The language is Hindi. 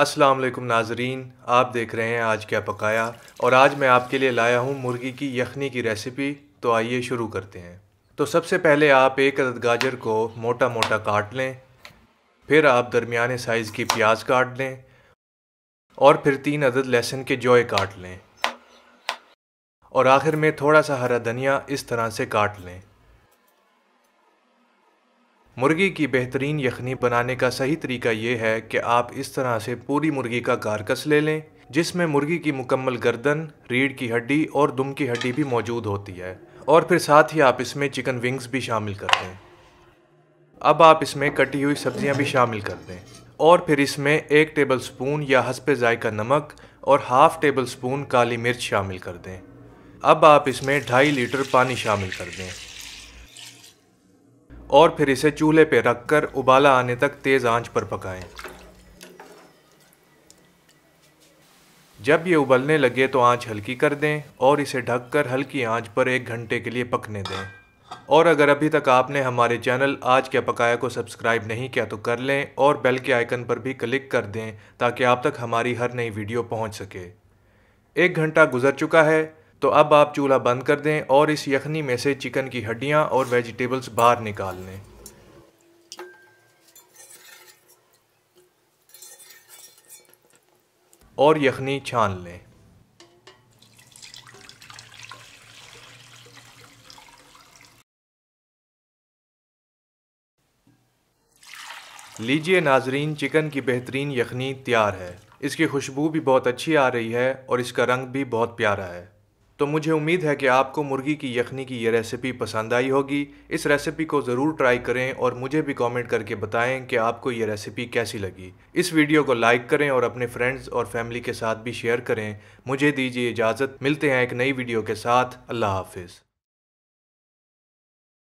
अस्सलाम वालेकुम नाजरीन आप देख रहे हैं आज क्या पकाया और आज मैं आपके लिए लाया हूँ मुर्गी की यखनी की रेसिपी तो आइए शुरू करते हैं तो सबसे पहले आप एक अदद गाजर को मोटा मोटा काट लें फिर आप दरमियाने साइज़ की प्याज काट लें और फिर तीन अदद लहसुन के जोए काट लें और आखिर में थोड़ा सा हरा धनिया इस तरह से काट लें मुर्गी की बेहतरीन यखनी बनाने का सही तरीका ये है कि आप इस तरह से पूरी मुर्गी का कारकस ले लें जिसमें मुर्गी की मुकम्मल गर्दन रीढ़ की हड्डी और दुम की हड्डी भी मौजूद होती है और फिर साथ ही आप इसमें चिकन विंग्स भी शामिल कर दें अब आप इसमें कटी हुई सब्जियां भी शामिल कर दें और फिर इसमें एक टेबल स्पून या हंसप जायका नमक और हाफ़ टेबल स्पून काली मिर्च शामिल कर दें अब आप इसमें ढाई लीटर पानी शामिल कर दें और फिर इसे चूल्हे पर रखकर उबाला आने तक तेज़ आंच पर पकाएं। जब ये उबलने लगे तो आंच हल्की कर दें और इसे ढककर हल्की आंच पर एक घंटे के लिए पकने दें और अगर अभी तक आपने हमारे चैनल आज क्या पकाया को सब्सक्राइब नहीं किया तो कर लें और बेल के आइकन पर भी क्लिक कर दें ताकि आप तक हमारी हर नई वीडियो पहुंच सके एक घंटा गुजर चुका है तो अब आप चूल्हा बंद कर दें और इस यखनी में से चिकन की हड्डियां और वेजिटेबल्स बाहर निकाल लें और यखनी छान लें लीजिए नाजरीन चिकन की बेहतरीन यखनी तैयार है इसकी खुशबू भी बहुत अच्छी आ रही है और इसका रंग भी बहुत प्यारा है तो मुझे उम्मीद है कि आपको मुर्गी की यखनी की ये रेसिपी पसंद आई होगी इस रेसिपी को ज़रूर ट्राई करें और मुझे भी कमेंट करके बताएं कि आपको ये रेसिपी कैसी लगी इस वीडियो को लाइक करें और अपने फ्रेंड्स और फैमिली के साथ भी शेयर करें मुझे दीजिए इजाज़त मिलते हैं एक नई वीडियो के साथ अल्लाह हाफिज़